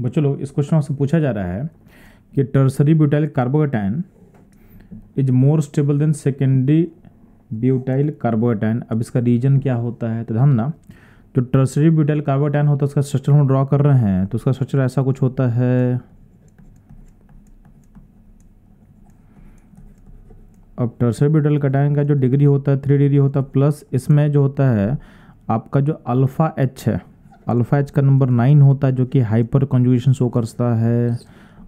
बच्चों लोग इस क्वेश्चन आपसे पूछा जा रहा है कि tertiary butyl carbocation is more stable than secondary butyl carbocation अब इसका रीजन क्या होता है तो हम ना जो टर्सरी ब्यूटाइल कार्बोटाइन होता है उसका स्ट्रक्चर हम ड्रॉ कर रहे हैं तो उसका स्ट्रक्चर ऐसा कुछ होता है अब टर्सरी ब्यूटाइल कटाइन का जो डिग्री होता है थ्री डिग्री होता है प्लस इसमें जो होता है आपका जो अल्फ़ा एच है अल्फाइज का नंबर नाइन होता है जो कि हाइपर कंजुगेशन शो करता है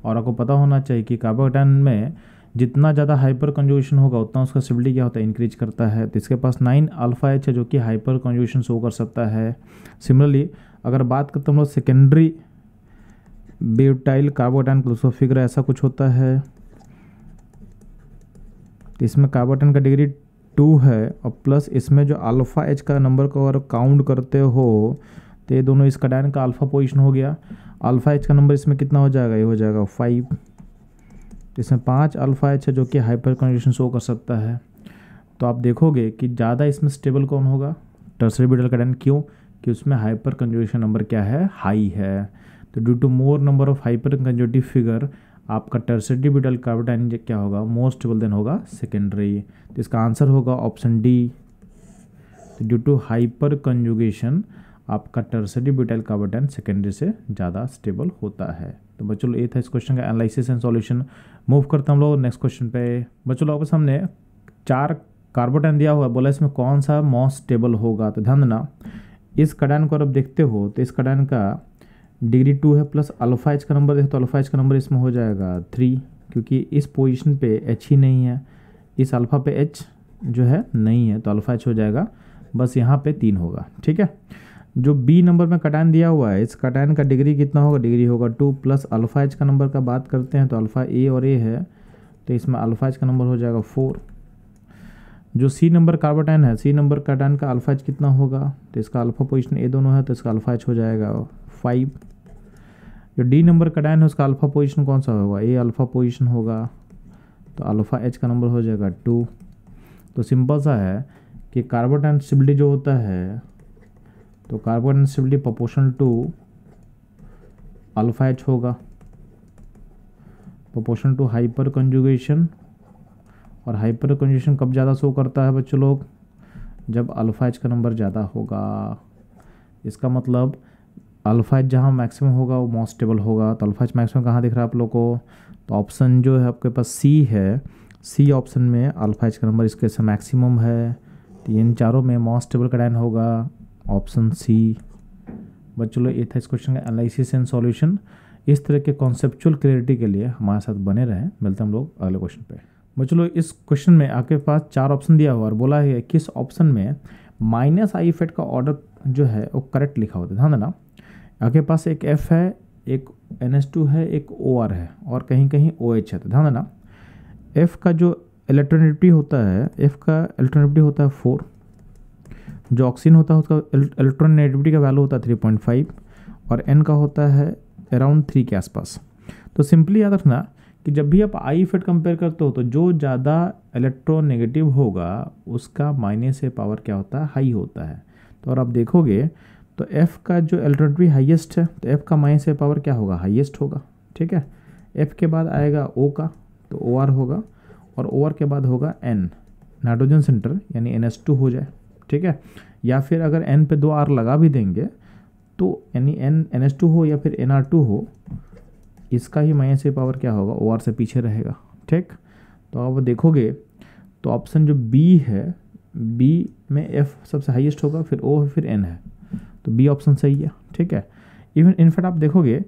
और आपको पता होना चाहिए कि कार्बोटाइन में जितना ज़्यादा हाइपर कंजुगेशन होगा उतना उसका सिबिलिटी क्या होता है इंक्रीज करता है तो इसके पास नाइन अल्फ़ा एच है जो कि हाइपर कंजुगेशन शो कर सकता है सिमिलरली अगर बात करते हम लोग सेकेंडरी ब्यूटाइल कार्बोटाइन क्लोसो फिगर ऐसा कुछ होता है तो इसमें कार्बोटाइन का डिग्री टू है और प्लस इसमें जो अल्फ़ा एच का नंबर को अगर काउंट करते हो तो ये दोनों इस डायन का अल्फ़ा पोजिशन हो गया अल्फ़ा एच का नंबर इसमें कितना हो जाएगा ये हो जाएगा फाइव इसमें पाँच अल्फ़ा एच है जो कि हाइपर कंडीशन शो कर सकता है तो आप देखोगे कि ज़्यादा इसमें स्टेबल कौन होगा टर्सरी बिडल कटायन क्यों कि उसमें हाइपर कंजुगेशन नंबर क्या है हाई है तो due to more number of hyperconjugative figure आपका टर्सरी बिडल कार्बोटाइन क्या होगा मोस्ट स्टेबल देन होगा सेकेंडरी तो इसका आंसर होगा option D due to hyperconjugation आपका टर्सरी ब्यूटाइल कार्बोटाइन सेकेंडरी से ज़्यादा स्टेबल होता है तो बच्चों ये था इस क्वेश्चन का एनालिसिस एंड सॉल्यूशन मूव करते हम लोग नेक्स्ट क्वेश्चन पे बच्चों लोगों के सामने चार कार्बोटाइन दिया हुआ है बोला इसमें कौन सा मॉस स्टेबल होगा तो ध्यान देना इस कडाइन को अगर आप देखते हो तो इस कडाइन का डिग्री टू है प्लस अल्फाइज का नंबर देखो तो अल्फाइज का नंबर इसमें हो जाएगा थ्री क्योंकि इस पोजिशन पे एच ही नहीं है इस अल्फ़ा पे एच जो है नहीं है तो अल्फाइज हो जाएगा बस यहाँ पे तीन होगा ठीक है जो बी नंबर में कटैन दिया हुआ है इस कटैन का डिग्री कितना होगा डिग्री होगा टू प्लस अल्फा एच का नंबर का बात करते हैं तो अल्फा ए और ए है तो इसमें अल्फा एच का नंबर हो जाएगा फोर जो सी नंबर कार्बोटैन है सी नंबर कटैन का अल्फा एच कितना होगा तो इसका अल्फा पोजिशन ए दोनों है तो इसका अल्फा एच हो जाएगा फाइव जो डी नंबर कटैन है उसका अल्फा पोजिशन कौन सा होगा ए अल्फा पोजिशन होगा तो अल्फा एच का नंबर हो जाएगा टू तो सिंपल सा है कि कार्बोटैन सिबिलिटी जो होता है तो carbon density proportional to alpha H होगा प्रोपोर्शनल टू हाइपर कंजुगेशन और हाइपर कंजुगेशन कब ज़्यादा शो करता है बच्चों लोग जब अल्फा एच का नंबर ज़्यादा होगा इसका मतलब अल्फा एच जहाँ मैक्सिमम होगा वो मोस्ट स्टेबल होगा तो अल्फा एच मैक्सिमम कहाँ दिख रहा है आप लोग को तो ऑप्शन जो है आपके पास सी है सी ऑप्शन में अल्फा एच का नंबर इसके से मैक्सिमम है तो इन चारों में मोस्ट स्टेबल का डाइन होगा ऑप्शन सी चलो ये था इस क्वेश्चन का एनालिसिस एंड सॉल्यूशन इस तरह के कॉन्सेप्चुअल क्लियरिटी के लिए हमारे साथ बने रहें मिलते हम लोग अगले क्वेश्चन पे बच्चों चलो इस क्वेश्चन में आपके पास चार ऑप्शन दिया हुआ और बोला है किस ऑप्शन में माइनस आई इफेक्ट का ऑर्डर जो है वो करेक्ट लिखा होता है ध्यान देना आपके पास एक एफ है एक एन एस टू है एक ओ आर है और कहीं कहीं ओ एच है तो ध्यान देना एफ का जो इलेक्ट्रोनिविटी होता है एफ का इलेक्ट्रोनिटी होता है फोर जो ऑक्सीजन होता है उसका इलेक्ट्रॉन नेगेटिविटी का वैल्यू होता है थ्री पॉइंट फाइव और एन का होता है अराउंड थ्री के आसपास तो सिंपली याद रखना कि जब भी आप आई इफेक्ट कंपेयर करते हो तो जो ज़्यादा इलेक्ट्रॉन नेगेटिव होगा उसका माइनस से पावर क्या होता है हाई होता है तो और आप देखोगे तो एफ़ का जो इलेक्ट्रॉनिटी हाइएस्ट है तो एफ़ का माइनस ए पावर क्या होगा हाइएस्ट होगा ठीक है एफ़ के बाद आएगा ओ का तो ओ आर होगा और ओ आर के बाद होगा एन नाइट्रोजन सेंटर यानी एन एस टू हो जाए ठीक है या फिर अगर एन पे दो आर लगा भी देंगे तो यानी एन एन एस टू हो या फिर एन आर टू हो इसका ही माइनस ए पावर क्या होगा ओ आर से पीछे रहेगा ठीक तो आप देखोगे तो ऑप्शन जो बी है बी में एफ सबसे हाईएस्ट होगा फिर ओ है फिर एन है तो बी ऑप्शन सही है ठीक है इवन इनफैक्ट आप देखोगे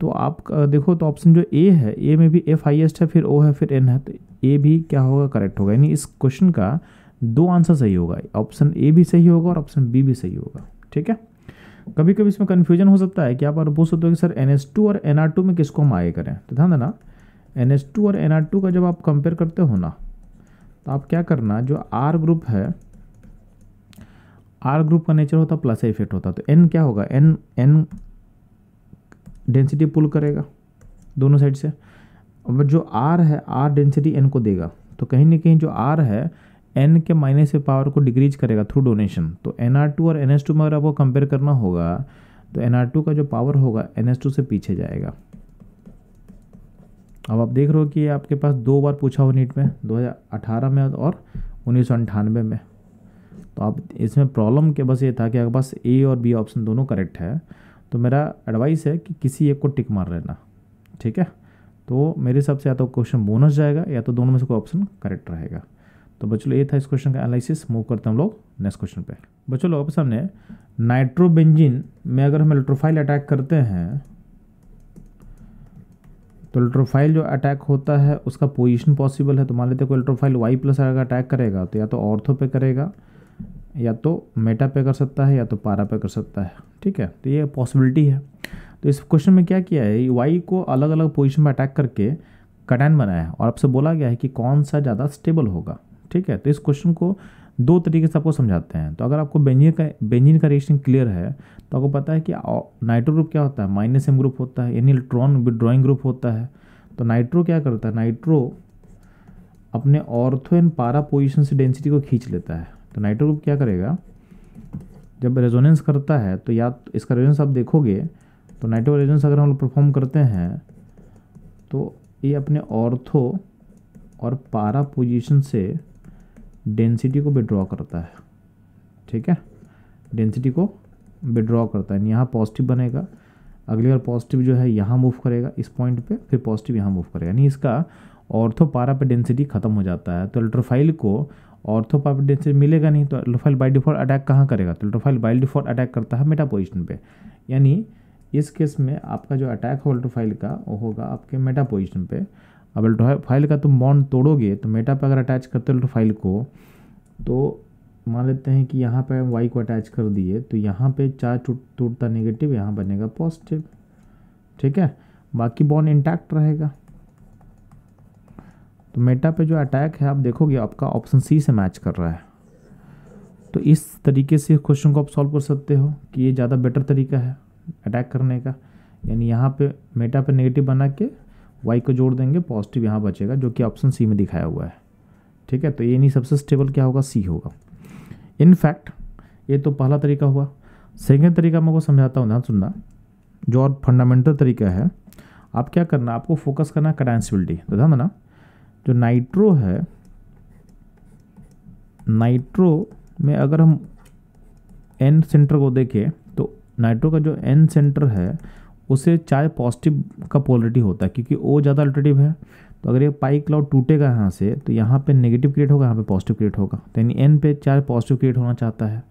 तो आप देखो तो ऑप्शन जो ए है ए में भी एफ हाईएस्ट है फिर ओ है फिर एन है तो ए भी क्या होगा करेक्ट होगा यानी इस क्वेश्चन का दो आंसर सही होगा ऑप्शन ए भी सही होगा और ऑप्शन बी भी सही होगा ठीक है कभी कभी इसमें कन्फ्यूजन हो सकता है कि आप पूछ सकते हो कि सर एन और एन में किसको हम आगे करें तो ध्यान देना एन और एन का जब आप कंपेयर करते हो ना तो आप क्या करना जो आर ग्रुप है आर ग्रुप का नेचर होता प्लस इफेक्ट होता तो एन क्या होगा एन एन डेंसिटी पुल करेगा दोनों साइड से अब जो आर है आर डेंसिटी एन को देगा तो कहीं ना कहीं जो आर है एन के माइनस से पावर को डिक्रीज करेगा थ्रू डोनेशन तो एन आर टू और एन एस टू में अगर आपको कंपेयर करना होगा तो एन आर टू का जो पावर होगा एन एस टू से पीछे जाएगा अब आप देख रहे हो कि आपके पास दो बार पूछा हो नीट में 2018 में और उन्नीस में तो आप इसमें प्रॉब्लम के बस ये था कि अगर पास ए और बी ऑप्शन दोनों करेक्ट है तो मेरा एडवाइस है कि किसी एक को टिक मार लेना ठीक है तो मेरे हिसाब से या तो क्वेश्चन बोनस जाएगा या तो दोनों में से कोई ऑप्शन करेक्ट रहेगा तो बच्चों ये था इस क्वेश्चन का एनालिसिस मूव करते हम लोग नेक्स्ट क्वेश्चन पे बच्चों लोग आपके सामने नाइट्रोबेंजिन में अगर हम इलेक्ट्रोफाइल अटैक करते हैं तो इलेक्ट्रोफाइल जो अटैक होता है उसका पोजीशन पॉसिबल है तो मान लेते इलेक्ट्रोफाइल वाई प्लस अगर अटैक करेगा तो या तो ऑर्थो पे करेगा या तो मेटा पे कर सकता है या तो पारा पे कर सकता है ठीक है तो ये पॉसिबिलिटी है तो इस क्वेश्चन में क्या किया है वाई को अलग अलग पोजिशन में अटैक करके कटैन बनाया है और आपसे बोला गया है कि कौन सा ज़्यादा स्टेबल होगा ठीक है तो इस क्वेश्चन को दो तरीके से आपको समझाते हैं तो अगर आपको बेंजीन का बेंजीन का रिएक्शन क्लियर है तो आपको पता है कि नाइट्रो ग्रुप क्या होता है माइनस एम ग्रुप होता है यानी इलेक्ट्रॉन विड्रॉइंग ग्रुप होता है तो नाइट्रो क्या करता है नाइट्रो अपने ऑर्थो एंड पारा पोजिशन से डेंसिटी को खींच लेता है तो नाइट्रो ग्रुप क्या करेगा जब रेजोनेंस करता है तो या तो इसका रेजोनेंस आप देखोगे तो नाइट्रो रेजोनेंस अगर हम लोग परफॉर्म करते हैं तो ये अपने ऑर्थो और पारा पोजिशन से डेंसिटी को विड्रॉ करता है ठीक है डेंसिटी को विड्रॉ करता है यहाँ पॉजिटिव बनेगा अगली बार पॉजिटिव जो है यहाँ मूव करेगा इस पॉइंट पे फिर पॉजिटिव यहाँ मूव करेगा यानी इसका ऑर्थो पारा पे डेंसिटी खत्म हो जाता है तो अल्ट्रोफाइल को ऑर्थो पारा डेंसिटी मिलेगा नहीं तो अल्ट्रोफाइल बाई डिफॉल्ट अटैक कहाँ करेगा तो अल्ट्रोफाइल बाई डिफॉल्ट अटैक करता है मेटा पोजिशन पर यानी इस केस में आपका जो अटैक हो अल्ट्रोफाइल का वो होगा आपके मेटा पोजिशन पर अब फाइल का तुम बॉन्ड तोड़ोगे तो मेटा पर अगर अटैच करते हो फाइल को तो मान लेते हैं कि यहाँ पर वाई को अटैच कर दिए तो यहाँ पे चार टूट टूटता नेगेटिव यहाँ बनेगा पॉजिटिव ठीक है बाकी बॉन्ड इंटैक्ट रहेगा तो मेटा पे जो अटैक है आप देखोगे आपका ऑप्शन सी से मैच कर रहा है तो इस तरीके से क्वेश्चन को आप सॉल्व कर सकते हो कि ये ज़्यादा बेटर तरीका है अटैक करने का यानी यहाँ पे मेटा पे नेगेटिव बना के वाई को जोड़ देंगे पॉजिटिव यहाँ बचेगा जो कि ऑप्शन सी में दिखाया हुआ है ठीक है तो ये नहीं सबसे स्टेबल क्या होगा सी होगा इनफैक्ट ये तो पहला तरीका हुआ सेकेंड तरीका मैं को समझाता हूँ ध्यान सुनना जो और फंडामेंटल तरीका है आप क्या करना आपको फोकस करना कडेंसिबिलिटी तो ध्यान देना जो नाइट्रो है नाइट्रो में अगर हम एन सेंटर को देखें तो नाइट्रो का जो एन सेंटर है उसे चाय पॉजिटिव का पॉलिटी होता है क्योंकि ओ ज़्यादा अल्टरेटिव है तो अगर ये पाई क्लाउड टूटेगा यहाँ से तो यहाँ पे नेगेटिव क्रिएट होगा यहाँ पे पॉजिटिव क्रिएट होगा तो यानी एन पे चार पॉजिटिव क्रिएट होना चाहता है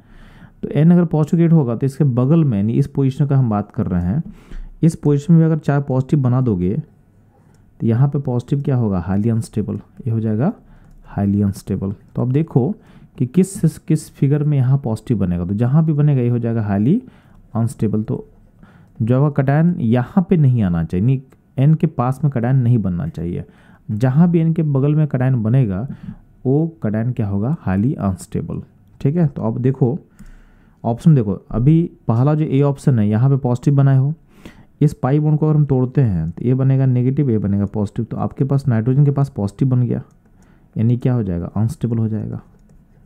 तो एन अगर पॉजिटिव क्रिएट होगा तो इसके बगल में यानी इस पोजिशन का हम बात कर रहे हैं इस पोजिशन में अगर चार पॉजिटिव बना दोगे तो यहाँ पर पॉजिटिव क्या होगा हाईली अनस्टेबल ये हो जाएगा हाईली अनस्टेबल तो अब देखो कि किस किस फिगर में यहाँ पॉजिटिव बनेगा तो जहाँ भी बनेगा ये हो जाएगा हाईली अनस्टेबल तो जो आपका कटायन यहाँ पे नहीं आना चाहिए एन के पास में कटायन नहीं बनना चाहिए जहाँ भी एन के बगल में कटायन बनेगा वो कटायन क्या होगा हाली अनस्टेबल ठीक है तो अब देखो ऑप्शन देखो अभी पहला जो ए ऑप्शन है यहाँ पे पॉजिटिव बनाए हो इस पाई बॉन्ड को अगर हम तोड़ते हैं तो ये बनेगा नेगेटिव ये बनेगा पॉजिटिव तो आपके पास नाइट्रोजन के पास पॉजिटिव बन गया यानी क्या हो जाएगा अनस्टेबल हो जाएगा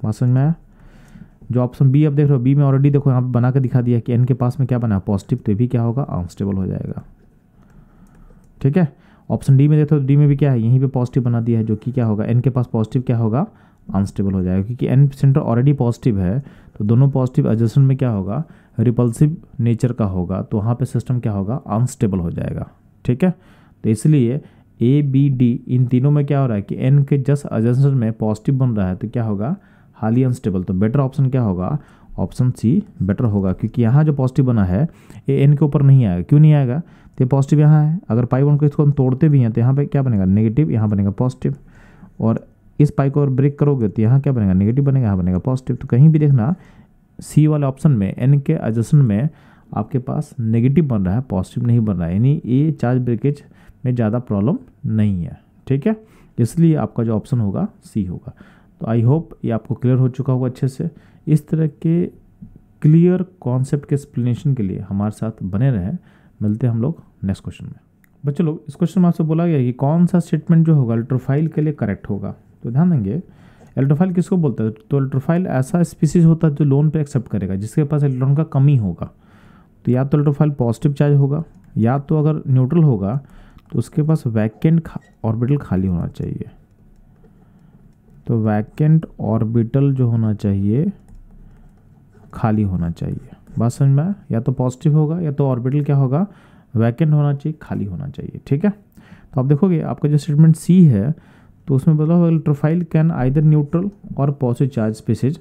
बात समझ में आया जो ऑप्शन बी आप देख रहे हो बी में ऑलरेडी देखो यहाँ पर बना के दिखा दिया कि एन के पास में क्या बना पॉजिटिव तो भी क्या होगा अनस्टेबल हो जाएगा ठीक है ऑप्शन डी में देखो डी में भी क्या है यहीं पे पॉजिटिव बना दिया है जो कि क्या होगा एन के पास पॉजिटिव क्या होगा अनस्टेबल हो जाएगा क्योंकि एन सेंटर ऑलरेडी पॉजिटिव है तो दोनों पॉजिटिव एडजस्टमेंट में क्या होगा रिपल्सिव नेचर का होगा तो वहाँ पे सिस्टम क्या होगा अनस्टेबल हो जाएगा ठीक है तो इसलिए ए बी डी इन तीनों में क्या हो रहा है कि एन के जस्ट एडजस्टमेंट में पॉजिटिव बन रहा है तो क्या होगा हाली अनस्टेबल तो बेटर ऑप्शन क्या होगा ऑप्शन सी बेटर होगा क्योंकि यहाँ जो पॉजिटिव बना है ये एन के ऊपर नहीं आएगा क्यों नहीं आएगा तो ये पॉजिटिव यहाँ है अगर पाई वन को इसको हम तोड़ते भी हैं तो यहाँ पे क्या बनेगा नेगेटिव यहाँ बनेगा पॉजिटिव और इस पाई को अगर ब्रेक करोगे तो यहाँ क्या बनेगा नेगेटिव बनेगा यहाँ बनेगा पॉजिटिव तो कहीं भी देखना सी वाले ऑप्शन में एन के एडजस्टमेंट में आपके पास नेगेटिव बन रहा है पॉजिटिव नहीं बन रहा है यानी ये चार्ज ब्रेकेज में ज़्यादा प्रॉब्लम नहीं है ठीक है इसलिए आपका जो ऑप्शन होगा सी होगा तो आई होप ये आपको क्लियर हो चुका होगा अच्छे से इस तरह के क्लियर कॉन्सेप्ट के एक्सप्लेनेशन के लिए हमारे साथ बने रहें मिलते हैं हम लोग नेक्स्ट क्वेश्चन में बच्चों लोग इस क्वेश्चन में आपसे बोला गया कि कौन सा स्टेटमेंट जो होगा अल्ट्रोफाइल के लिए करेक्ट होगा तो ध्यान देंगे अल्ट्रोफाइल किसको बोलता है तो अल्ट्रोफाइल ऐसा स्पीसीज होता है जो लोन पर एक्सेप्ट करेगा जिसके पास इलेक्ट्रॉन का कमी होगा तो या तो अल्ट्रोफाइल पॉजिटिव चार्ज होगा या तो अगर न्यूट्रल होगा तो उसके पास वैकेंट ऑर्बिटल खाली होना चाहिए तो वैकेंट ऑर्बिटल जो होना चाहिए खाली होना चाहिए बात समझ में या तो पॉजिटिव होगा या तो ऑर्बिटल क्या होगा वैकेंट होना चाहिए खाली होना चाहिए ठीक है तो आप देखोगे आपका जो स्टेटमेंट सी है तो उसमें बोला हुआ इलेक्ट्रोफाइल कैन आइदर न्यूट्रल और positive charge species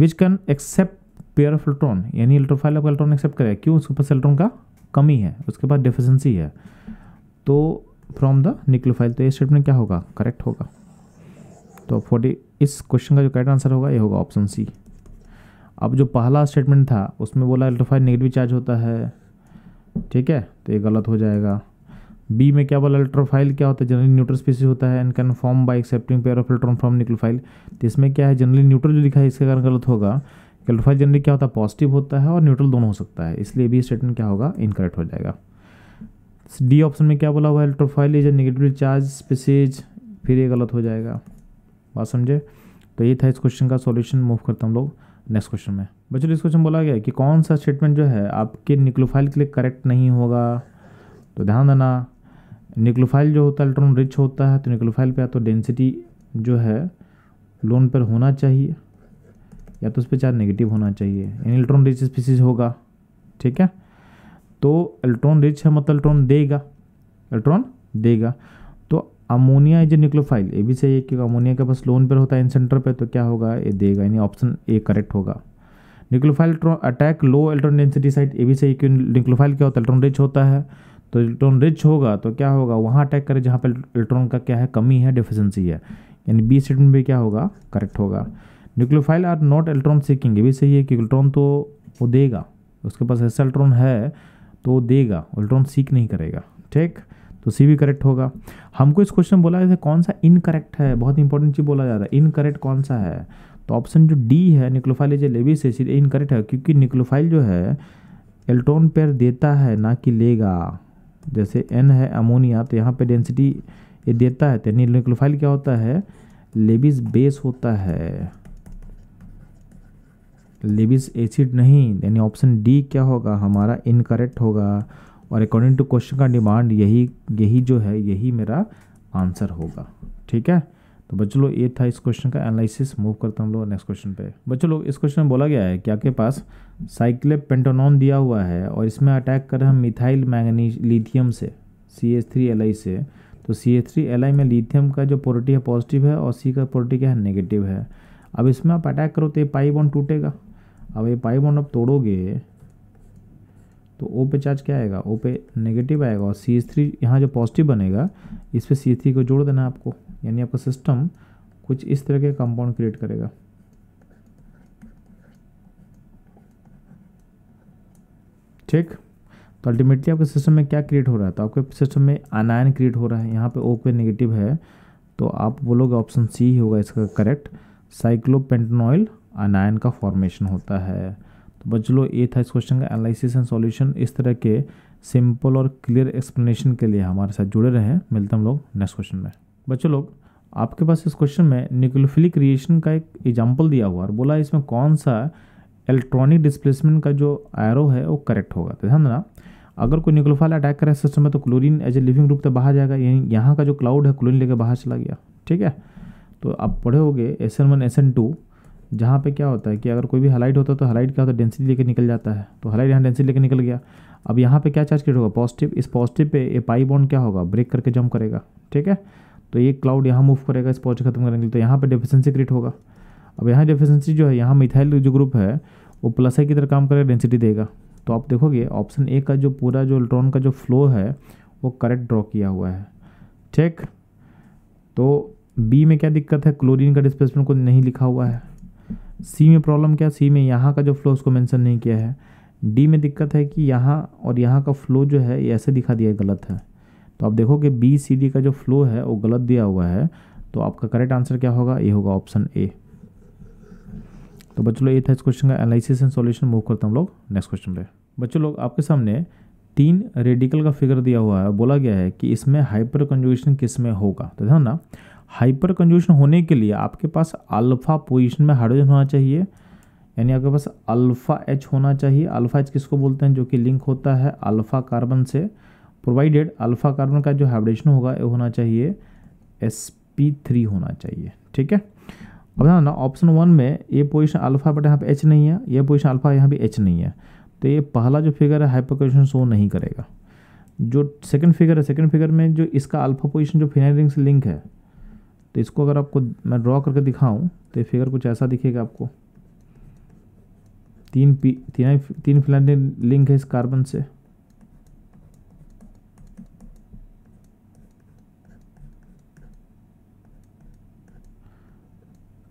which can accept pair of electron यानी इलेक्ट्रोफाइल आपका इलेक्ट्रॉन एक्सेप्ट करेगा क्यों उसके पास इलेक्ट्रॉन का कमी है उसके पास डिफिशेंसी है तो फ्रॉम द निक्लोफाइल तो ये स्टेटमेंट क्या होगा करेक्ट होगा तो फोर्टी इस क्वेश्चन का जो करेक्ट आंसर होगा ये होगा ऑप्शन सी अब जो पहला स्टेटमेंट था उसमें बोला अल्ट्राफाइन नेगेटिव चार्ज होता है ठीक है तो ये गलत हो जाएगा बी में क्या बोला अल्ट्रोफाइल क्या होता है जनरली न्यूट्रल स्पीसीज होता है and can form by accepting pair of electron from nucleophile तो इसमें क्या है जनरली न्यूट्रल जो लिखा है इसके कारण गलत होगा अल्ट्रोफाइल जनरली क्या होता है पॉजिटिव होता है और न्यूट्रल दोनों हो सकता है इसलिए बी स्टेटमेंट क्या होगा इनकरेक्ट हो जाएगा डी ऑप्शन में क्या बोला हुआ है electrophile is a negatively charge species फिर ये गलत हो जाएगा बात समझे तो ये था इस क्वेश्चन का सॉल्यूशन मूव करता हम लोग नेक्स्ट क्वेश्चन में बच्चों तो इस क्वेश्चन बोला गया कि कौन सा स्टेटमेंट जो है आपके निक्लोफाइल के लिए करेक्ट नहीं होगा तो ध्यान देना निक्लोफाइल जो होता है इलेक्ट्रॉन रिच होता है तो निक्लोफाइल पर या तो डेंसिटी जो है लोन पर होना चाहिए या तो उस पर चार्ज नेगेटिव होना चाहिए यानी इलेक्ट्रॉन रिच स्पीसीज होगा ठीक है तो इलेक्ट्रॉन रिच है मतलब इलेक्ट्रॉन देगा इलेक्ट्रॉन देगा अमोनिया इज ए न्यूक्लोफाइल ये भी सही है क्योंकि अमोनिया के पास लोन पर होता है इन सेंटर पर तो क्या होगा ये देगा यानी ऑप्शन ए करेक्ट होगा nucleophile attack low electron density site ये भी सही क्योंकि न्यूक्लोफाइल क्या होता है इलेक्ट्रॉन रिच होता है तो इलेक्ट्रॉन रिच होगा तो क्या होगा वहाँ अटैक करे जहाँ पर इलेक्ट्रॉन का क्या है कमी है डिफिशेंसी है यानी बी स्टेटमेंट भी क्या होगा करेक्ट होगा nucleophile are not electron seeking ये भी सही है कि इलेक्ट्रॉन तो वो देगा उसके पास ऐसा इलेक्ट्रॉन है तो वो देगा इलेक्ट्रॉन सीक नहीं करेगा ठीक तो सी भी करेक्ट होगा हमको इस क्वेश्चन बोला जैसे कौन सा इनकरेक्ट है बहुत इंपॉर्टेंट चीज़ बोला जा रहा है इनकरेक्ट कौन सा है तो ऑप्शन जो डी है निक्लोफाइल जे लेविस एसिड इनकरेक्ट है क्योंकि निक्लोफाइल जो है एल्टोन पेयर देता है ना कि लेगा जैसे एन है अमोनिया तो यहाँ पर डेंसिटी ये देता है तो निक्लोफाइल क्या होता है लेबिस बेस होता है लेबिस एसिड नहीं यानी ऑप्शन डी क्या होगा हमारा इनकरेक्ट होगा और अकॉर्डिंग टू क्वेश्चन का डिमांड यही यही जो है यही मेरा आंसर होगा ठीक है तो बच्चों लोग ये था इस क्वेश्चन का एनालिसिस मूव करते हम लोग नेक्स्ट क्वेश्चन पे बच्चों लोग इस क्वेश्चन में बोला गया है कि आपके पास साइक्लेप पेंटोनॉन दिया हुआ है और इसमें अटैक कर रहे हम मिथाइल मैगनी लिथियम से C S three L I से तो C S three L I में लिथियम का जो प्रोटी है पॉजिटिव है और सी का प्रोटी क्या है नेगेटिव है अब इसमें आप अटैक करो तो ये पाई बॉन्ड टूटेगा अब ये पाई बॉन्ड आप तोड़ोगे तो ओ पे चार्ज क्या आएगा ओ पे नेगेटिव आएगा और सी एस थ्री यहाँ जो पॉजिटिव बनेगा इस पर सी थ्री को जोड़ देना आपको यानी आपका सिस्टम कुछ इस तरह के कंपाउंड क्रिएट करेगा ठीक तो अल्टीमेटली आपके सिस्टम में क्या क्रिएट हो रहा है तो आपके सिस्टम में अनायन क्रिएट हो रहा है यहाँ पे ओ पे नेगेटिव है तो आप बोलोगे ऑप्शन सी ही होगा इसका करेक्ट साइक्लोपेंटनॉयल अनायन का फॉर्मेशन होता है बच लो ये था इस क्वेश्चन का एनालिसिस एंड सॉल्यूशन इस तरह के सिंपल और क्लियर एक्सप्लेनेशन के लिए हमारे साथ जुड़े हैं मिलते हम लोग नेक्स्ट क्वेश्चन में बच्चों लोग आपके पास इस क्वेश्चन में न्यूक्लोफिलिक रिएशन का एक एग्जाम्पल दिया हुआ और बोला इसमें कौन सा इलेक्ट्रॉनिक डिस्प्लेसमेंट का जो एरो है वो करेक्ट होगा तो ध्यान देना अगर कोई न्यूक्लोफाइल अटैक करे सिस्टम में तो chlorine as a leaving group तो बाहर जाएगा यहीं यहाँ का जो क्लाउड है क्लोरीन लेकर बाहर चला गया ठीक है तो आप पढ़े हो गए S N one S N two जहाँ पे क्या होता है कि अगर कोई भी हलाइट होता है तो हलाइट क्या होता है डेंसिटी लेकर निकल जाता है तो हलाइट यहाँ डेंसिटी लेकर निकल गया अब यहाँ पे क्या चार्ज क्रिएट होगा पॉजिटिव इस पॉजिटिव पे ए पाई बॉन्ड क्या होगा ब्रेक करके जंप करेगा ठीक है तो ये क्लाउड यहाँ मूव करेगा इस पॉजिटिव खत्म करेंगे तो यहाँ पर डेफिशेंसी क्रिएट होगा अब यहाँ डेफिशेंसी जो है यहाँ मिथाइल जो ग्रुप है वो प्लस है की तरह काम करेगा डेंसिटी देगा तो आप देखोगे ऑप्शन ए का जो पूरा जो इलेक्ट्रॉन का जो फ्लो है वो करेक्ट ड्रॉ किया हुआ है ठीक तो बी में क्या दिक्कत है क्लोरीन का डिस्प्लेसमेंट को नहीं लिखा हुआ है सी में प्रॉब्लम क्या सी में यहाँ का जो फ्लो उसको मेंशन नहीं किया है डी में दिक्कत है कि यहाँ और यहाँ का फ्लो जो है ये ऐसे दिखा दिया गलत है तो आप देखो कि बी सी डी का जो फ्लो है वो गलत दिया हुआ है तो आपका करेक्ट आंसर क्या होगा ये होगा ऑप्शन ए तो बच्चों लोग ये था इस क्वेश्चन का एनालिसिस एंड सॉल्यूशन मूव करते हम लोग नेक्स्ट क्वेश्चन पे बच्चों लोग आपके सामने तीन रेडिकल का फिगर दिया हुआ है बोला गया है कि इसमें हाइपर कंजुगेशन किस में होगा तो ध्यान ना हाइपर कंजूशन होने के लिए आपके पास अल्फ़ा पोजिशन में हाइड्रोजन होना चाहिए यानी आपके पास अल्फ़ा एच होना चाहिए अल्फ़ा एच किसको बोलते हैं जो कि लिंक होता है अल्फ़ा कार्बन से प्रोवाइडेड अल्फ़ा कार्बन का जो हाइब्रेशन होगा ये होना चाहिए एस पी थ्री होना चाहिए ठीक है अब ध्यान ना ऑप्शन वन में ये पोजिशन अल्फ़ा बट यहाँ पे एच नहीं है ये पोजिशन अल्फ़ा यहाँ भी एच नहीं है तो ये पहला जो फिगर है हाइपोकेशन शो नहीं करेगा जो सेकंड फिगर है सेकंड फिगर में जो इसका अल्फा पोजीशन जो फिनाइल रिंग से लिंक है तो इसको अगर आपको मैं ड्रॉ करके दिखाऊं तो ये फिगर कुछ ऐसा दिखेगा आपको तीन पी तीन तीन फिलाइन लिंक है इस कार्बन से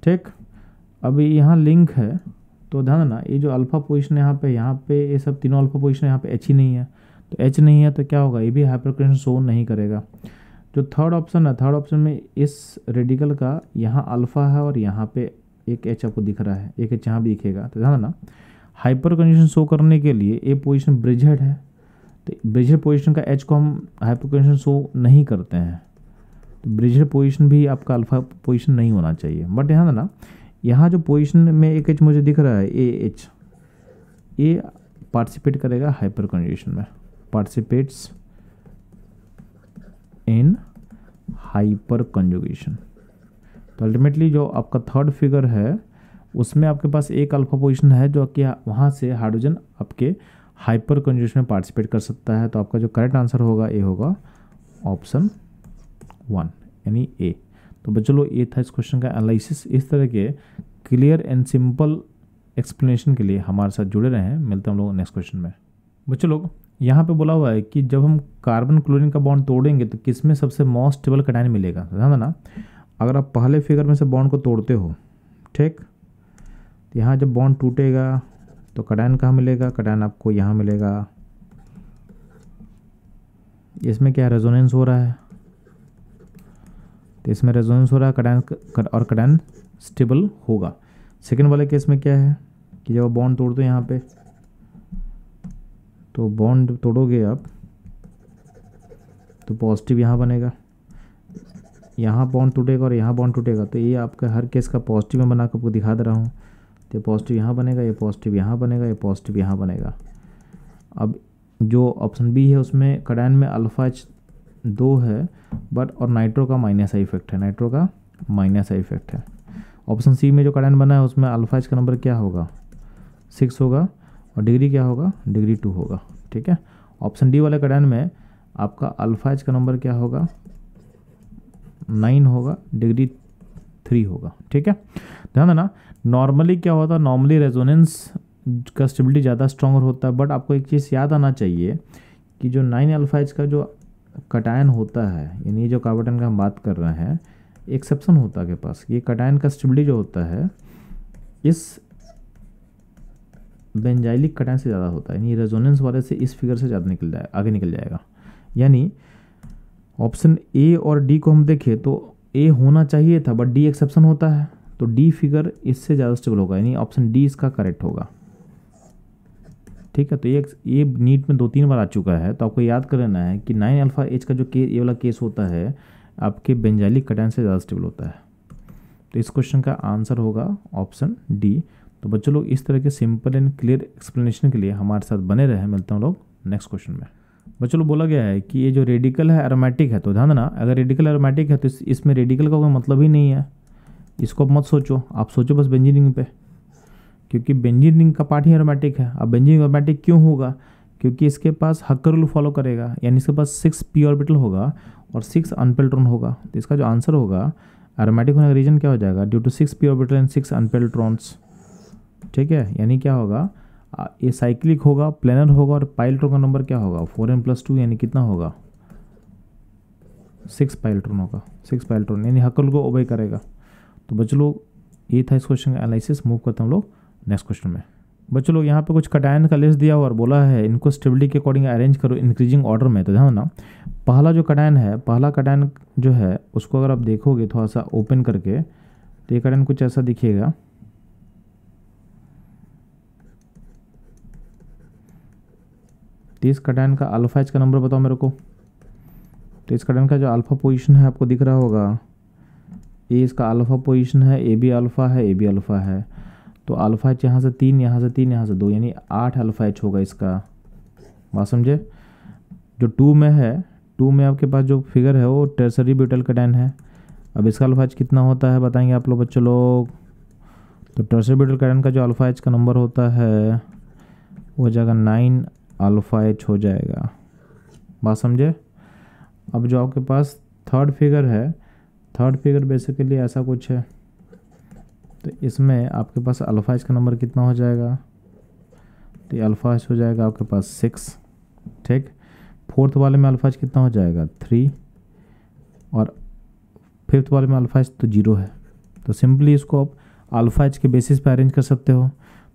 ठीक अभी यहाँ लिंक है तो ध्यान ना ये जो अल्फा पोजिशन यहाँ पे यहाँ पे ये सब तीनों अल्फा पोजिशन यहाँ पे एच ही नहीं है तो एच नहीं है तो क्या होगा ये भी हाइपरक्रेशन शो नहीं करेगा जो थर्ड ऑप्शन है थर्ड ऑप्शन में इस रेडिकल का यहाँ अल्फा है और यहाँ पे एक एच आपको दिख रहा है एक एच यहाँ भी दिखेगा तो ध्यान ना हाइपर कंजेशन शो करने के लिए ए पोजिशन ब्रिजेड है तो ब्रिजेड पोजिशन का एच को हम हाइपर कंजेशन शो नहीं करते हैं तो ब्रिजेड पोजिशन भी आपका अल्फा पोजिशन नहीं होना चाहिए बट यहाँ ना यहाँ जो पोजिशन में एक एच मुझे दिख रहा है ए एच ए पार्टिसिपेट करेगा हाइपर कंजेशन में पार्टिसिपेट्स इन हाइपर कंजुगेशन तो अल्टीमेटली जो आपका थर्ड फिगर है उसमें आपके पास एक अल्फा पोजिशन है जो कि वहाँ से हाइड्रोजन आपके हाइपर कंजुगेशन में पार्टिसिपेट कर सकता है तो आपका जो करेक्ट आंसर होगा ए होगा ऑप्शन वन यानी ए तो बच्चों लोग ये था इस क्वेश्चन का एनालिसिस इस तरह के क्लियर एंड सिंपल एक्सप्लेनेशन के लिए हमारे साथ जुड़े रहें मिलते हैं हम लोग नेक्स्ट क्वेश्चन में बच्चों लोग यहाँ पे बोला हुआ है कि जब हम कार्बन क्लोरीन का बॉन्ड तोड़ेंगे तो किस में सबसे मोस्ट स्टेबल कटाइन मिलेगा समझा ना अगर आप पहले फिगर में से बॉन्ड को तोड़ते हो ठीक तो यहाँ जब बॉन्ड टूटेगा तो कटाइन कहाँ मिलेगा कटाइन आपको यहाँ मिलेगा इसमें क्या रेजोनेंस हो रहा है तो इसमें रेजोनेंस हो रहा है कटाइन और कटाइन स्टेबल होगा सेकेंड वाले केस में क्या है कि जब बॉन्ड तोड़ते हो यहाँ पर तो बॉन्ड तोड़ोगे आप तो पॉजिटिव यहाँ बनेगा यहाँ बॉन्ड टूटेगा और यहाँ बॉन्ड टूटेगा तो ये आपका हर केस का पॉजिटिव में बना कर आपको दिखा दे रहा हूँ तो पॉजिटिव यहाँ बनेगा ये पॉजिटिव यहाँ बनेगा ये पॉजिटिव यहाँ बनेगा अब जो ऑप्शन बी है उसमें कडाइन में अल्फ़ा एच दो है बट और नाइट्रो का माइनस आई इफेक्ट है नाइट्रो का माइनस आई इफेक्ट है ऑप्शन सी में जो कडाइन बना है उसमें अल्फ़ा एच का नंबर क्या होगा सिक्स होगा और डिग्री क्या होगा डिग्री टू होगा ठीक है ऑप्शन डी वाले कडायन में आपका अल्फा एच का नंबर क्या होगा नाइन होगा डिग्री थ्री होगा ठीक है ध्यान देना नॉर्मली क्या होता है नॉर्मली रेजोनेंस का स्टेबिलिटी ज़्यादा स्ट्रॉगर होता है बट आपको एक चीज़ याद आना चाहिए कि जो नाइन अल्फा एच का जो कटायन होता है यानी जो कार्बोटन का हम बात कर रहे हैं एक्सेप्शन होता है के पास ये कटायन का स्टेबिलिटी जो होता है इस बेंजाइलिक कटाइन से ज़्यादा होता है यानी रेजोनेंस वाले से इस फिगर से ज़्यादा निकल जाए आगे निकल जाएगा यानी ऑप्शन ए और डी को हम देखें तो ए होना चाहिए था बट डी एक्सेप्शन होता है तो डी फिगर इससे ज़्यादा स्टेबल होगा यानी ऑप्शन डी इसका करेक्ट होगा ठीक है तो ये ये नीट में दो तीन बार आ चुका है तो आपको याद कर लेना है कि नाइन अल्फ़ा एच का जो के ये वाला केस होता है आपके बेंजाइलिक कटाइन से ज़्यादा स्टेबल होता है तो इस क्वेश्चन का आंसर होगा ऑप्शन डी तो बच्चों लोग इस तरह के सिंपल एंड क्लियर एक्सप्लेनेशन के लिए हमारे साथ बने रहे मिलते हैं लोग नेक्स्ट क्वेश्चन में बच्चों लोग बोला गया है कि ये जो रेडिकल है एरोमेटिक है तो ध्यान देना अगर रेडिकल एरोमेटिक है तो इस, इसमें रेडिकल का कोई मतलब ही नहीं है इसको मत सोचो आप सोचो बस बेंजीनिंग पे क्योंकि बेंजीनिंग का पार्ट ही एरोमेटिक है अब बेंजीनिंग एरोमेटिक क्यों होगा क्योंकि इसके पास हक्कर रूल फॉलो करेगा यानी इसके पास सिक्स पी ऑर्बिटल होगा और सिक्स अनपेल्ट्रॉन होगा तो इसका जो आंसर होगा एरोमेटिक होने का रीजन क्या हो जाएगा due to six P orbital and six unpaired electrons ठीक है यानी क्या होगा ये साइक्लिक होगा प्लेनर होगा और पाइल्ट्रो का नंबर क्या होगा फोर एन प्लस टू यानी कितना होगा सिक्स पाइल्ट्रोन होगा सिक्स पाइल्ट्रोन यानी हकल को ओबे करेगा तो बच्चों लोग ये था इस क्वेश्चन का एनालिसिस मूव करते हम लोग नेक्स्ट क्वेश्चन में बच्चों लोग यहाँ पे कुछ कटायन का लिस्ट दिया हुआ और बोला है इनको स्टेबिलिटी के अकॉर्डिंग अरेंज करो इंक्रीजिंग ऑर्डर में तो ध्यान ना पहला जो कटायन है पहला कटायन जो है उसको अगर आप देखोगे थोड़ा सा ओपन करके तो ये कटायन कुछ ऐसा दिखेगा तेज कटैन का अल्फ़ा एच का नंबर बताओ मेरे को तेज तो कटैन का जो अल्फ़ा पोजीशन है आपको दिख रहा होगा ए इसका अल्फ़ा पोजीशन है ए बी अल्फ़ा है ए बी अल्फ़ा है तो अल्फ़ा एच यहाँ से तीन यहाँ से तीन यहाँ से दो यानी आठ अल्फ़ा एच होगा इसका बात समझे जो टू में है टू में आपके पास जो फिगर है वो टर्सरी ब्यूटल कटैन है अब इसका अल्फ़ा एच कितना होता है बताएंगे आप लोग बच्चों लोग तो टर्सरी ब्यूटल कटैन का जो अल्फ़ा एच का नंबर होता है वो जाएगा नाइन अल्फ़ा एच हो जाएगा बात समझे अब जो आपके पास थर्ड फिगर है थर्ड फिगर बेसिकली ऐसा कुछ है तो इसमें आपके पास अल्फ़ा एच का नंबर कितना हो जाएगा तो अल्फ़ा एच हो जाएगा आपके पास सिक्स ठीक फोर्थ वाले में अल्फ़ा एच कितना हो जाएगा थ्री और फिफ्थ वाले में अल्फ़ा एच तो जीरो है तो सिंपली इसको आप अल्फ़ा एच के बेसिस पर अरेंज कर सकते हो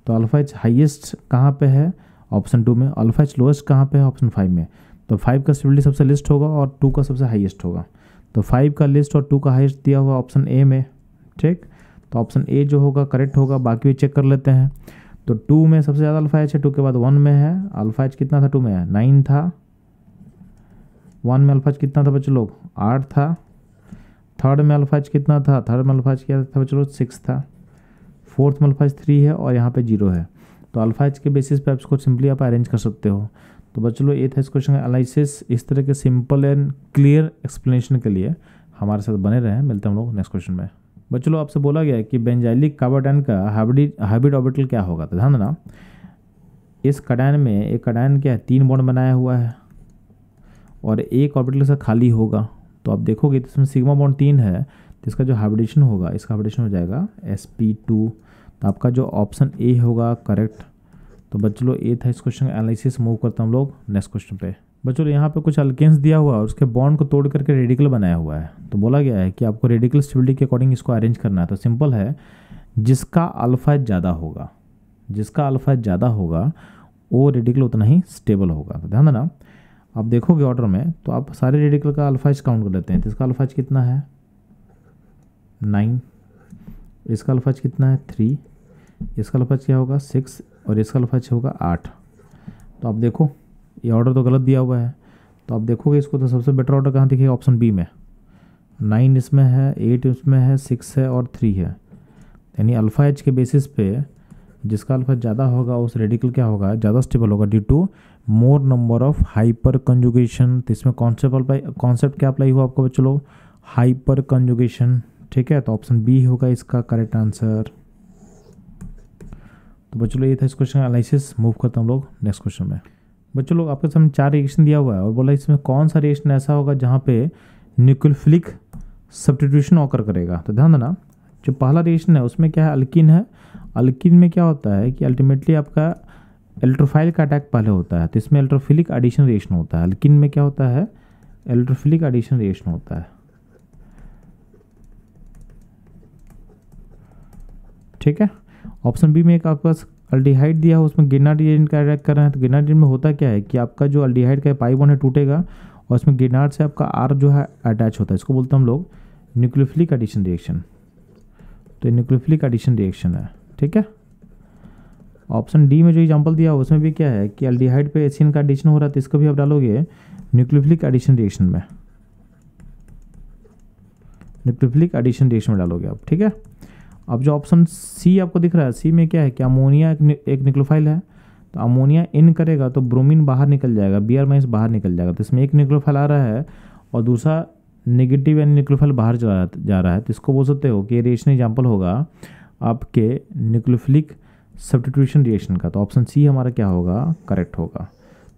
तो अल्फ़ा एच हाइएस्ट कहाँ पे है ऑप्शन टू में अल्फा एच लोएस्ट कहाँ पे है ऑप्शन फाइव में तो फाइव का स्टेबिलिटी सबसे लिस्ट होगा और टू का सबसे हाईएस्ट होगा तो फाइव का लिस्ट और टू का हाईएस्ट दिया हुआ ऑप्शन ए में ठीक तो ऑप्शन ए जो होगा करेक्ट होगा बाकी भी चेक कर लेते हैं तो टू में सबसे ज़्यादा अल्फा एच है टू के बाद वन में है अल्फा एच कितना था टू में है नाइन था वन में अल्फाज कितना था बच्चों लोग आठ था थर्ड में अल्फाज कितना था थर्ड में अल्फाज क्या था बच्चों लोग सिक्स था फोर्थ में अल्फाज थ्री है और यहाँ पे जीरो है तो अल्फा एच के बेसिस पे आप इसको सिंपली आप अरेंज कर सकते हो तो बस चलो ये था इस क्वेश्चन का एनालिसिस इस तरह के सिंपल एंड क्लियर एक्सप्लेनेशन के लिए हमारे साथ बने रहें मिलते हैं हम लोग नेक्स्ट क्वेश्चन में बस चलो आपसे बोला गया कि बेंजाइलिक काबाटैन का हाइब्रिड हाइब्रिड ऑबिटल क्या होगा तो ध्यान देना इस कडाइन में एक कडाइन क्या है तीन बॉन्ड बनाया हुआ है और एक ऑर्बिटल से खाली होगा तो आप देखोगे तो इसमें सिग्मा बॉन्ड तीन है तो इसका जो हाइब्रिडेशन होगा इसका हाइब्रिडेशन हो जाएगा एस पी टू तो आपका जो ऑप्शन ए होगा करेक्ट तो बच्चों लोग ए था इस क्वेश्चन का एनालिसिस मूव करते हम लोग नेक्स्ट क्वेश्चन पे बच्चों यहाँ पे कुछ अल्केन्स दिया हुआ है और उसके बॉन्ड को तोड़ करके रेडिकल बनाया हुआ है तो बोला गया है कि आपको रेडिकल स्टेबिलिटी के अकॉर्डिंग इसको अरेंज करना है तो सिंपल है जिसका अल्फा ज़्यादा होगा जिसका अल्फा ज़्यादा होगा वो रेडिकल उतना ही स्टेबल होगा तो ध्यान देना आप देखोगे ऑर्डर में तो आप सारे रेडिकल का अल्फाज काउंट कर लेते हैं तो इसका अल्फाज कितना है नाइन इसका अल्फाज कितना है थ्री इसका लफज क्या होगा सिक्स और इसका लफज होगा आठ तो आप देखो ये ऑर्डर तो गलत दिया हुआ है तो आप देखोगे इसको तो सबसे बेटर ऑर्डर कहाँ दिखेगा ऑप्शन बी में नाइन इसमें है एट इसमें है सिक्स है और थ्री है यानी अल्फ़ा एच के बेसिस पे जिसका अल्फ़ा ज़्यादा होगा उस रेडिकल क्या होगा ज़्यादा स्टेबल होगा due to more number of hyper conjugation तो इसमें कॉन्सेप्ट अप्लाई कॉन्सेप्ट क्या अप्लाई हुआ आपको बच्चों लोग हाइपर कंजुगेशन ठीक है तो ऑप्शन बी होगा इसका करेक्ट आंसर तो बच्चों लोग ये था इस क्वेश्चन का एनालिसिस मूव करते हम लोग नेक्स्ट क्वेश्चन में बच्चों लोग आपके सामने चार रिएक्शन दिया हुआ है और बोला इसमें कौन सा रिएक्शन ऐसा होगा जहाँ पे न्यूक्लिफिलिक सब्सटीट्यूशन ऑकर करेगा तो ध्यान देना जो पहला रिएक्शन है उसमें क्या है अल्किन है अल्किन में क्या होता है कि अल्टीमेटली आपका एल्ट्रोफाइल का अटैक पहले होता है तो इसमें एल्ट्रोफिलिक एडिशन रिएक्शन होता है अल्किन में क्या होता है एल्ट्रोफिलिक एडिशन रिएक्शन होता है ठीक है ऑप्शन बी में एक आपके पास अल्डीहाइड दिया हो उसमें गिरनाडीन का रिएक्ट कर रहे हैं तो गिरनाडीन में होता क्या है कि आपका जो अल्डीहाइड का पाइप है टूटेगा और उसमें गिरनाड से आपका आर जो है अटैच होता है इसको बोलते हैं हम लोग न्यूक्लियोफिलिक एडिशन रिएक्शन तो ये न्यूक्लियोफिलिक एडिशन रिएक्शन है ठीक है ऑप्शन डी में जो एग्जाम्पल दिया उसमें भी क्या है कि अल्डीहाइड पे एसिन का एडिशन हो रहा है तो इसको भी आप डालोगे न्यूक्लियोफिलिक एडिशन रिएक्शन में न्यूक्लियोफिलिक एडिशन रिएक्शन में डालोगे आप ठीक है अब जो ऑप्शन सी आपको दिख रहा है सी में क्या है कि अमोनिया एक, नि, एक निक्लोफाइल है तो अमोनिया इन करेगा तो ब्रोमीन बाहर निकल जाएगा बी आर माइनस बाहर निकल जाएगा तो इसमें एक निक्लोफाइल आ रहा है और दूसरा नेगेटिव यानी निक्लोफाइल बाहर जा जा रहा है तो इसको बोल सकते हो कि रिएक्शन एग्जाम्पल होगा आपके निक्लोफिलिक सब्सटीट्यूशन रिएक्शन का तो ऑप्शन सी हमारा क्या होगा करेक्ट होगा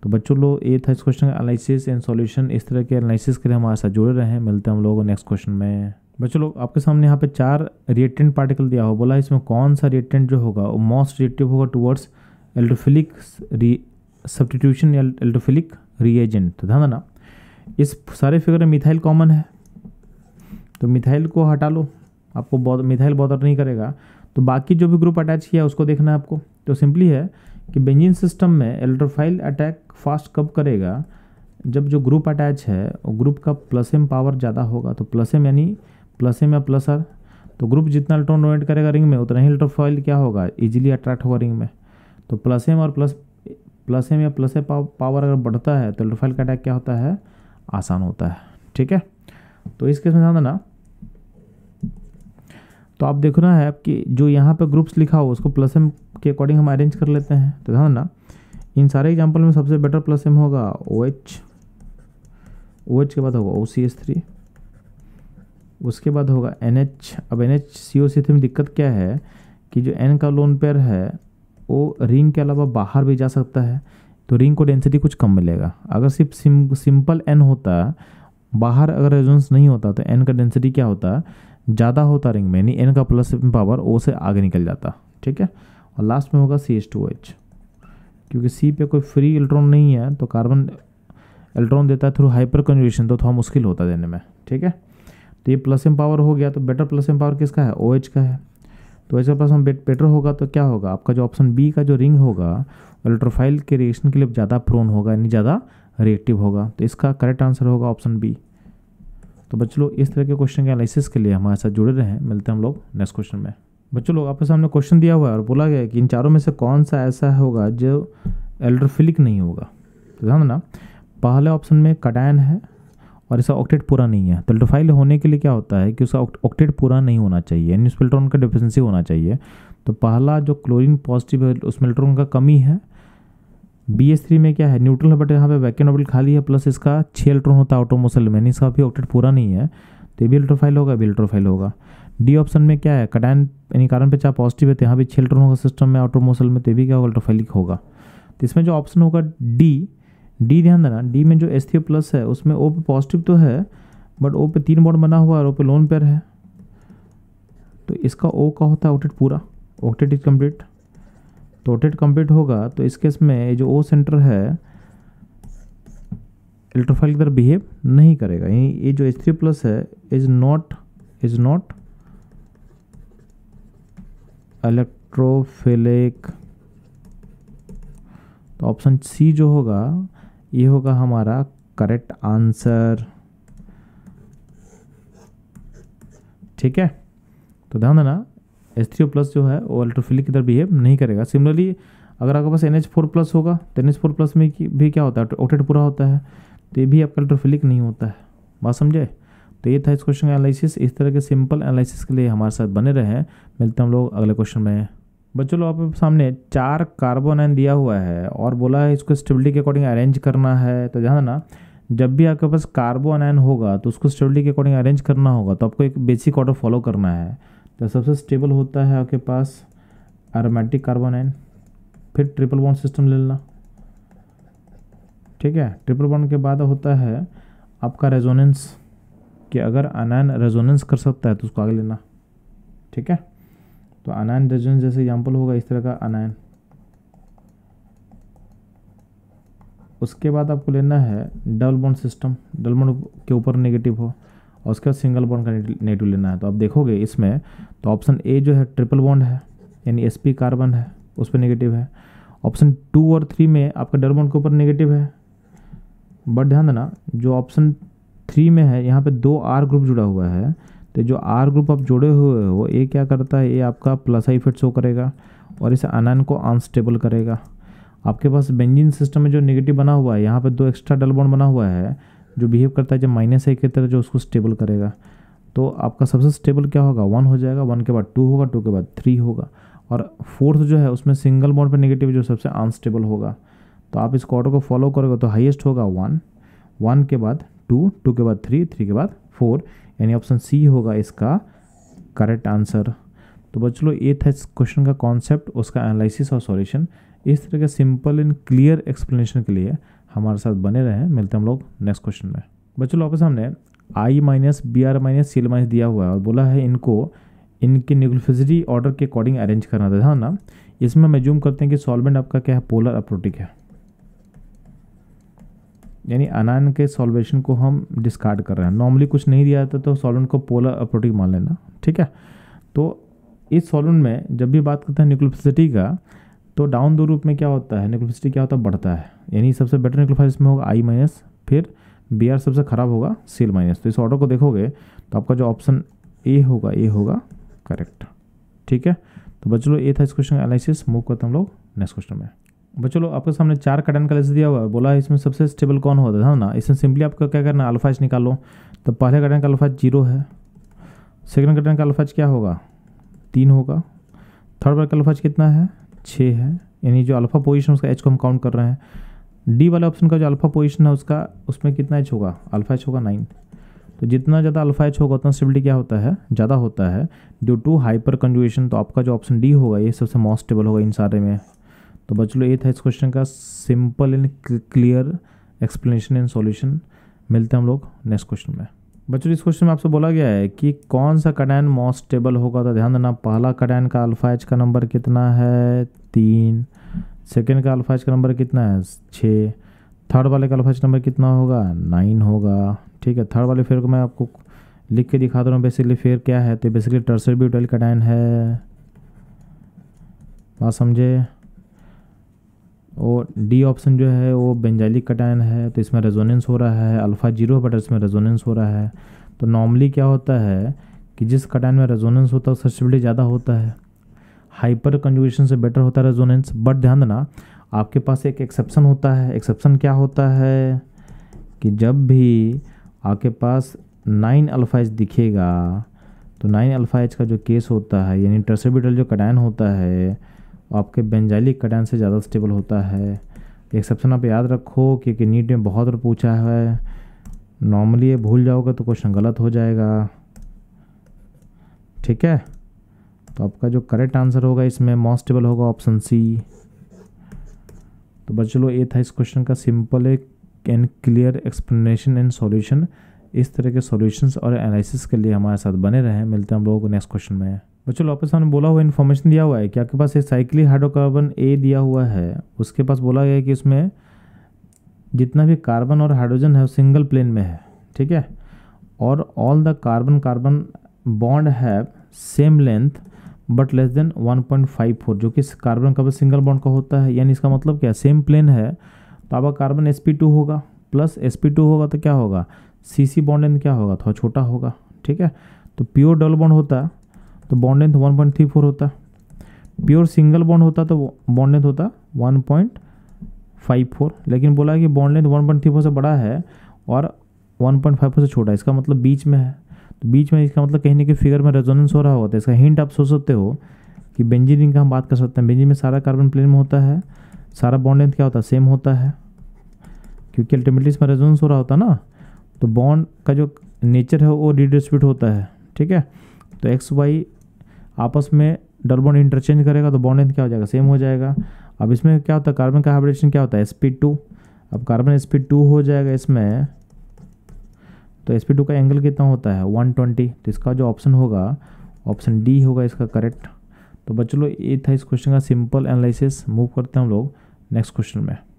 तो बच्चों लोग ये था इस क्वेश्चन का एनालिसिस एंड सॉल्यूशन इस तरह के एनालिसिस के लिए हमारे साथ जुड़े रहे हैं मिलते हैं हम लोग नेक्स्ट क्वेश्चन में बच्चों लोग आपके सामने यहाँ पे चार रिएक्टेंट पार्टिकल दिया हो बोला इसमें कौन सा रिएक्टेंट जो होगा वो मोस्ट रिएक्टिव होगा towards electrophilic re substitution एल्ट्रोफिलिक reagent तो ध्यान देना इस सारे फिगर में मिथाइल कॉमन है तो मिथाइल को हटा लो आपको बहुत मिथाइल बॉदर नहीं करेगा तो बाकी जो भी ग्रुप अटैच किया उसको देखना है आपको तो सिंपली है कि बेंजिन सिस्टम में एल्ट्रोफाइल अटैक फास्ट कब करेगा जब जो ग्रुप अटैच है वो ग्रुप का प्लस एम पावर ज़्यादा होगा तो प्लस एम यानी प्लस एम या प्लस आर तो ग्रुप जितना इलेक्ट्रॉन डोनेट करेगा रिंग में उतना ही इलेक्ट्रोफॉइल क्या होगा इजीली अट्रैक्ट होगा रिंग में तो प्लस एम और प्लस प्लस एम या प्लस ए पावर अगर बढ़ता है तो इलेक्ट्रोफाइल का अटैक क्या होता है आसान होता है ठीक है तो इस केस में ध्यान देना तो आप देखना है कि जो यहाँ पर ग्रुप्स लिखा हो उसको प्लस एम के अकॉर्डिंग हम अरेंज कर लेते हैं तो ध्यान देना इन सारे एग्जाम्पल में सबसे बेटर प्लस एम होगा ओ एच ओ एच के बाद होगा ओ सी एस थ्री उसके बाद होगा एन एच अब N H C O C थी में दिक्कत क्या है कि जो एन का लोन पेयर है वो रिंग के अलावा बाहर भी जा सकता है तो रिंग को डेंसिटी कुछ कम मिलेगा अगर सिर्फ सिम सिंपल एन होता बाहर अगर रेजोन्स नहीं होता तो एन का डेंसिटी क्या होता ज़्यादा होता रिंग में यानी एन का प्लस पावर ओ से आगे निकल जाता ठीक है और लास्ट में होगा सी एच टू एच क्योंकि सी पे कोई फ्री इलेक्ट्रॉन नहीं है तो कार्बन इलेक्ट्रॉन देता है थ्रू हाइपर कंजुगेशन तो थोड़ा मुश्किल होता देने में ठीक है तो ये प्लस एम पावर हो गया तो बेटर प्लस एम पावर किसका है ओ OH का है तो ऐसे प्लस हम बेटर होगा तो क्या होगा आपका जो ऑप्शन बी का जो रिंग होगा अल्ट्रोफाइल के रिएक्शन के लिए ज़्यादा प्रोन होगा यानी ज़्यादा रिएक्टिव होगा तो इसका करेक्ट आंसर होगा ऑप्शन बी तो बच्चों लोग इस तरह के क्वेश्चन के एनालिसिस के लिए हमारे साथ जुड़े रहें मिलते हैं हम लोग नेक्स्ट क्वेश्चन में बच्चों लोग आपके सामने क्वेश्चन दिया हुआ है और बोला गया है कि इन चारों में से कौन सा ऐसा होगा जो एल्ट्रोफिलिक नहीं होगा तो ना पहले ऑप्शन में कडायन है और इसका ऑक्टेट पूरा नहीं है तो अल्ट्रोफाइल होने के लिए क्या होता है कि उसका ऑक्टेट पूरा नहीं होना चाहिए यानी उस का डिफिशेंसी होना चाहिए तो पहला जो क्लोरीन पॉजिटिव है उसमें इलेक्ट्रॉन का कमी है बी एस थ्री में क्या है न्यूट्रल है बट यहाँ पे वैकेंट ऑबिल खाली है प्लस इसका छः इलेक्ट्रॉन होता है ऑटोमोसल में इसका भी ऑक्टेट पूरा नहीं है तो ये भी अल्ट्रोफाइल होगा भी अल्ट्रोफाइल होगा डी ऑप्शन में क्या है कटैन यानी कारण पे चाहे पॉजिटिव है तो यहाँ भी छः इलेक्ट्रॉन होगा सिस्टम में ऑटोमोसल में तो ये भी क्या होगा अल्ट्रोफाइलिक होगा तो इसमें जो ऑप्शन होगा डी डी ध्यान देना डी में जो एस थी प्लस है उसमें ओ पे पॉजिटिव तो है बट ओ पे तीन बॉन्ड बना हुआ है और ओ पे लोन पेयर है तो इसका ओ का होता है ऑक्टेट पूरा ऑक्टेट इज कम्प्लीट तो ऑक्टेट कम्प्लीट होगा तो इस केस में जो ओ सेंटर है इलेक्ट्रोफाइल की तरह बिहेव नहीं करेगा यानी ये जो एच थ्री प्लस है is not is not electrophilic तो ऑप्शन सी जो होगा ये होगा हमारा करेक्ट आंसर ठीक है तो ध्यान देना एच थ्री ओ प्लस जो है वो अल्ट्रोफिलिक की तरह बिहेव नहीं करेगा सिमिलरली अगर आपके पास एन एच फोर प्लस होगा तो एन एच फोर प्लस में भी क्या होता है ओटेट पूरा होता है तो ये भी आपका अल्ट्रोफिलिक नहीं होता है बात समझे तो ये था इस क्वेश्चन का एनालिसिस इस तरह के सिंपल एनालिसिस के लिए हमारे साथ बने रहे मिलते हैं हम लोग अगले क्वेश्चन में बच्चों लोग आपके सामने चार कार्बन एन दिया हुआ है और बोला है इसको स्टेबिलिटी के अकॉर्डिंग अरेंज करना है तो ध्यान ना जब भी आपके पास कार्बन एन होगा तो उसको स्टेबिलिटी के अकॉर्डिंग अरेंज करना होगा तो आपको एक बेसिक ऑर्डर फॉलो करना है तो सबसे स्टेबल होता है आपके पास एरोमेटिक कार्बन आयन फिर ट्रिपल बॉन्ड सिस्टम ले लेना ठीक है ट्रिपल बॉन्ड के बाद होता है आपका रेजोनेंस कि अगर अनैन रेजोनेंस कर सकता है तो उसको आगे लेना ठीक है तो अनायन रेजोनेंस जैसे एग्जाम्पल होगा इस तरह का अनायन उसके बाद आपको लेना है double bond system double bond के ऊपर नेगेटिव हो और उसके बाद सिंगल बॉन्ड का नेगेटिव लेना है तो आप देखोगे इसमें तो ऑप्शन ए जो है ट्रिपल बॉन्ड है यानी एस पी कार्बन है उस पर नेगेटिव है ऑप्शन टू और थ्री में आपका डबल बॉन्ड के ऊपर नेगेटिव है बट ध्यान देना जो ऑप्शन थ्री में है यहाँ पे दो आर ग्रुप जुड़ा हुआ है तो जो आर ग्रुप आप जुड़े हुए हो ये क्या करता है ये आपका प्लस आई इफेक्ट शो करेगा और इस अनैन को अनस्टेबल करेगा आपके पास बेंजिन सिस्टम में जो नेगेटिव बना हुआ है यहाँ पर दो एक्स्ट्रा डल बॉन्ड बना हुआ है जो बिहेव करता है जब माइनस आई की तरह जो उसको स्टेबल करेगा तो आपका सबसे स्टेबल क्या होगा वन हो जाएगा वन के बाद टू होगा टू के बाद थ्री होगा और फोर्थ जो है उसमें सिंगल बॉन्ड पर नेगेटिव जो सबसे अनस्टेबल होगा तो आप इस ऑर्डर को फॉलो करोगे तो हाईएस्ट होगा वन वन के बाद टू टू के बाद थ्री थ्री के बाद फोर यानी ऑप्शन सी होगा इसका करेक्ट आंसर तो बच्चों लो ये था इस क्वेश्चन का कॉन्सेप्ट उसका एनालिसिस और सॉल्यूशन इस तरह के सिंपल एंड क्लियर एक्सप्लेनेशन के लिए हमारे साथ बने रहें मिलते हैं हम लोग नेक्स्ट क्वेश्चन में बच्चों लोग के सामने I minus B R minus C L minus दिया हुआ है और बोला है इनको इनके न्यूक्लियोफिसिटी ऑर्डर के अकॉर्डिंग अरेंज करना था हाँ ना इसमें हम एज्यूम करते हैं कि सॉल्वेंट आपका क्या है पोलर अप्रोटिक है यानी अनायन के सॉल्वेशन को हम डिस्कार्ड कर रहे हैं नॉर्मली कुछ नहीं दिया जाता तो सॉल्वेंट को पोलर अप्रोटिक मान लेना ठीक है तो इस सॉल्वेंट में जब भी बात करते हैं न्यूक्लोफिसिटी का तो डाउन दो रूप में क्या होता है न्यूक्लोफिसिटी क्या होता है बढ़ता है यानी सबसे बेटर न्यूक्लियोफाइल इसमें होगा आई माइनस फिर बी आर सबसे ख़राब होगा सील माइनस तो इस ऑर्डर को देखोगे तो आपका जो ऑप्शन ए होगा ए होगा करेक्ट ठीक है तो बच्चों ये था इस क्वेश्चन का एनालिसिस मूव करते हम लोग नेक्स्ट क्वेश्चन में बच्चों लोग आपके सामने चार कटन का लिस्ट दिया हुआ है बोला इसमें सबसे स्टेबल कौन होता था ना इसमें सिंपली आपका क्या करना है अल्फाज निकालो तो पहले कटन का अल्फाज जीरो है सेकेंड कटन का अल्फाज क्या होगा तीन होगा थर्ड वाले का अल्फाज कितना है छः है यानी जो अल्फ़ा पोजिशन उसका एच को हम काउंट कर रहे हैं डी वाले ऑप्शन का जो अल्फ़ा पोजिशन है उसका उसमें कितना एच होगा अल्फ़ा एच होगा नाइन तो जितना ज़्यादा अल्फ़ा एच होगा उतना स्टेबिलिटी क्या होता है ज़्यादा होता है ड्यू टू हाइपर कंजुएशन तो आपका जो ऑप्शन डी होगा ये सबसे मोस्ट स्टेबल होगा इन सारे में तो लो ये था इस क्वेश्चन का simple and clear explanation and solution मिलते हैं हम लोग नेक्स्ट क्वेश्चन में बच्चों इस क्वेश्चन में आपसे बोला गया है कि कौन सा कटैन मोस्ट स्टेबल होगा तो ध्यान देना पहला कडायन का अल्फा एच का नंबर कितना है तीन सेकेंड का अल्फा एच का नंबर कितना है छः थर्ड वाले का अल्फा एच नंबर कितना होगा नाइन होगा ठीक है थर्ड वाले फेयर को मैं आपको लिख के दिखा दे रहा हूँ बेसिकली फेयर क्या है तो बेसिकली टर्सर ब्यूटल कटैन है बात समझे और डी ऑप्शन जो है वो बेंजाइलिक कटायन है तो इसमें रेजोनेंस हो रहा है अल्फ़ा जीरो बट इसमें रेजोनेंस हो रहा है तो नॉर्मली क्या होता है कि जिस कटायन में रेजोनेंस होता है उसका सेंसिटिविटी ज़्यादा होता है हाइपर कंजुगेशन से बेटर होता है रेजोनेंस बट ध्यान देना आपके पास एक एक्सेप्शन होता है एक्सेप्शन क्या होता है कि जब भी आपके पास नाइन अल्फाइज दिखेगा तो नाइन अल्फाइज का जो केस होता है यानी टर्सेबिटल जो कटायन होता है आपके बेंजाइलिक कटान से ज़्यादा स्टेबल होता है एक्सेप्शन आप याद रखो क्योंकि नीट में बहुत बार पूछा है नॉर्मली ये भूल जाओगे तो क्वेश्चन गलत हो जाएगा ठीक है तो आपका जो करेक्ट आंसर होगा इसमें मॉस्टेबल स्टेबल होगा ऑप्शन सी तो बस चलो ये था इस क्वेश्चन का सिंपल एक and clear explanation and solution इस तरह के सॉल्यूशंस और एनालिसिस के लिए हमारे साथ बने रहें मिलते हैं हम लोगों को नेक्स्ट क्वेश्चन में बच्चों लॉपस ने बोला हुआ इन्फॉर्मेशन दिया हुआ है कि आपके पास ये साइक्लिक हाइड्रोकार्बन ए दिया हुआ है उसके पास बोला गया है कि उसमें जितना भी कार्बन और हाइड्रोजन है वो सिंगल प्लेन में है ठीक है और all the carbon carbon bond have same length but less than 1.54 जो कि कार्बन का सिंगल बॉन्ड का होता है यानी इसका मतलब क्या सेम प्लेन है तो आपका कार्बन sp2 होगा प्लस sp2 होगा तो क्या होगा सी सी बॉन्ड लेंथ क्या होगा थोड़ा छोटा होगा ठीक है तो प्योर डबल बॉन्ड होता तो bond length one point three four होता प्योर सिंगल बॉन्ड होता तो बॉन्ड लेंथ होता वन पॉइंट फाइव फोर लेकिन बोला कि bond length one point three four से बड़ा है और वन पॉइंट फाइव फोर से छोटा इसका मतलब बीच में है तो बीच में इसका मतलब कहीं ना कहीं फिगर में रेजोनेंस हो रहा होता है तो इसका हिंट आप सोच सकते हो कि बेंजीन का हम बात कर सकते हैं बेंजीन में सारा कार्बन प्लेन में होता है सारा बॉन्ड लेंथ क्या होता है सेम होता है क्योंकि अल्टीमेटली इसमें रेजोनेंस हो रहा होता है ना तो बॉन्ड का जो नेचर है वो रिडिस्ट्रीब्यूट होता है ठीक है तो एक्स वाई आपस में बॉन्ड इंटरचेंज करेगा तो बॉन्ड लेंथ क्या हो जाएगा सेम हो जाएगा अब इसमें क्या होता है कार्बन का हाइब्रिडेशन क्या होता है स्पीड टू अब कार्बन स्पीड टू हो जाएगा इसमें तो एस टू का एंगल कितना होता है ट्वेंटी तो इसका जो ऑप्शन होगा ऑप्शन डी होगा इसका करेक्ट तो बच्चों ये था इस क्वेश्चन का सिंपल एनालिसिस मूव करते हैं हम लोग नेक्स्ट क्वेश्चन में